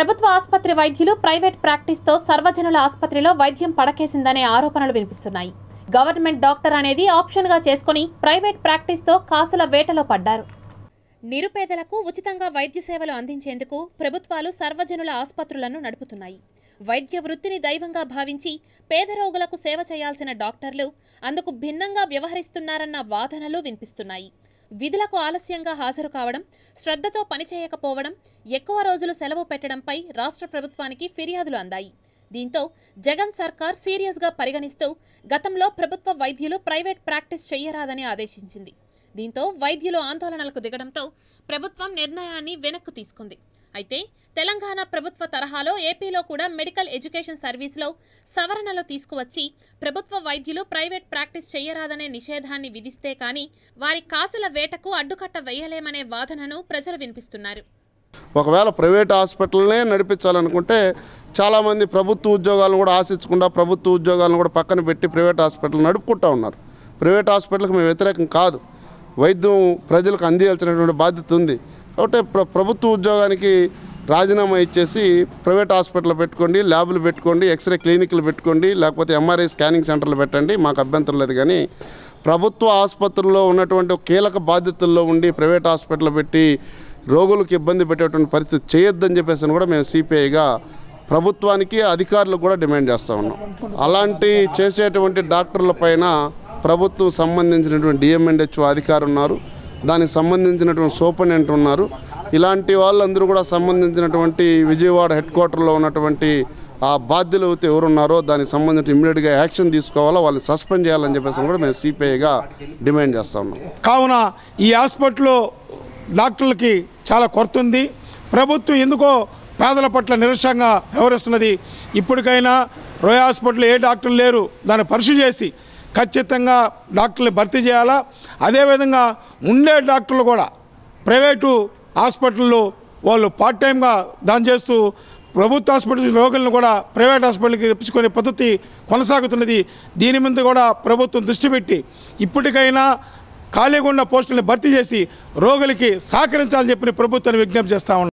ప్రభుత్వ ఆసుపత్రి వైద్యులు ప్రైవేట్ ప్రాక్టీస్తో సర్వజనుల ఆసుపత్రిలో వైద్యం పడకేసిందనే ఆరోపణలు వినిపిస్తున్నాయి గవర్నమెంట్ డాక్టర్ అనేది ఆప్షన్గా చేసుకుని ప్రైవేట్ ప్రాక్టీస్తో కాసుల వేటలో పడ్డారు నిరుపేదలకు ఉచితంగా వైద్య సేవలు అందించేందుకు ప్రభుత్వాలు సర్వజనుల ఆసుపత్రులను నడుపుతున్నాయి వైద్య వృత్తిని దైవంగా భావించి పేద రోగులకు సేవ చేయాల్సిన డాక్టర్లు అందుకు భిన్నంగా వ్యవహరిస్తున్నారన్న వాదనలు వినిపిస్తున్నాయి విధులకు ఆలస్యంగా హాజరు కావడం శ్రద్ధతో పనిచేయకపోవడం ఎక్కువ రోజులు సెలవు పెట్టడంపై రాష్ట్ర ప్రభుత్వానికి ఫిర్యాదులు అందాయి దీంతో జగన్ సర్కార్ సీరియస్గా పరిగణిస్తూ గతంలో ప్రభుత్వ వైద్యులు ప్రైవేట్ ప్రాక్టీస్ చేయరాదని ఆదేశించింది దీంతో వైద్యులు ఆందోళనలకు దిగడంతో ప్రభుత్వం నిర్ణయాన్ని వెనక్కు తీసుకుంది అయితే తెలంగాణ ప్రభుత్వ తరహాలో ఏపీలో కూడా మెడికల్ ఎడ్యుకేషన్ సర్వీస్లో సవరణలు తీసుకువచ్చి ప్రభుత్వ వైద్యులు ప్రైవేట్ ప్రాక్టీస్ చేయరాదనే నిషేధాన్ని విధిస్తే కానీ వారి కాసుల వేటకు అడ్డుకట్ట వేయలేమనే వాదనను ప్రజలు వినిపిస్తున్నారు ఒకవేళ ప్రైవేట్ హాస్పిటల్నే నడిపించాలనుకుంటే చాలామంది ప్రభుత్వ ఉద్యోగాలను కూడా ఆశించకుండా ప్రభుత్వ ఉద్యోగాలను కూడా పక్కన పెట్టి ప్రైవేట్ హాస్పిటల్ నడుపుకుంటూ ఉన్నారు ప్రైవేట్ హాస్పిటల్కి మేము వ్యతిరేకం కాదు వైద్యం ప్రజలకు అందించాల్సినటువంటి బాధ్యత ఉంది కాబట్టి ప్ర ప్రభుత్వ ఉద్యోగానికి రాజీనామా ఇచ్చేసి ప్రైవేట్ హాస్పిటల్ పెట్టుకోండి ల్యాబులు పెట్టుకోండి ఎక్స్రే క్లినిక్లు పెట్టుకోండి లేకపోతే ఎంఆర్ఐ స్కానింగ్ సెంటర్లు పెట్టండి మాకు అభ్యంతరం లేదు కానీ ప్రభుత్వ ఆసుపత్రుల్లో ఉన్నటువంటి కీలక బాధ్యతల్లో ఉండి ప్రైవేట్ హాస్పిటల్ పెట్టి రోగులకు ఇబ్బంది పెట్టేటువంటి పరిస్థితి చేయొద్దని చెప్పేసి కూడా మేము సిపిఐగా ప్రభుత్వానికి అధికారులకు కూడా డిమాండ్ చేస్తూ ఉన్నాం అలాంటి చేసేటువంటి డాక్టర్ల పైన ప్రభుత్వం సంబంధించినటువంటి హెచ్ఓ అధికారులు ఉన్నారు దానికి సంబంధించినటువంటి సూపరింటెండెంట్ ఉన్నారు ఇలాంటి వాళ్ళందరూ కూడా సంబంధించినటువంటి విజయవాడ హెడ్ క్వార్టర్లో ఉన్నటువంటి ఆ బాధ్యులు అయితే ఎవరున్నారో దానికి సంబంధించి ఇమ్మీడియట్గా యాక్షన్ తీసుకోవాలో వాళ్ళు సస్పెండ్ చేయాలని చెప్పేసి కూడా మేము సిపిఐగా డిమాండ్ చేస్తా ఉన్నాం కావున ఈ హాస్పిటల్లో డాక్టర్లకి చాలా కొరత ఉంది ప్రభుత్వం ఎందుకో పేదల పట్ల నిరసంగా వ్యవహరిస్తున్నది ఇప్పటికైనా రోయా హాస్పిటల్ ఏ డాక్టర్లు లేరు దాన్ని పరిశీలి చేసి ఖచ్చితంగా డాక్టర్లు భర్తీ చేయాలా అదేవిధంగా ఉండే డాక్టర్లు కూడా ప్రైవేటు హాస్పిటల్లో వాళ్ళు పార్ట్ టైంగా దాని చేస్తూ ప్రభుత్వ హాస్పిటల్ రోగులను కూడా ప్రైవేట్ హాస్పిటల్కి తెప్పించుకునే పద్ధతి కొనసాగుతున్నది దీని మీద కూడా ప్రభుత్వం దృష్టి పెట్టి ఇప్పటికైనా ఖాళీగా ఉన్న పోస్టులను భర్తీ చేసి రోగులకి సహకరించాలని చెప్పిన ప్రభుత్వాన్ని విజ్ఞప్తి చేస్తా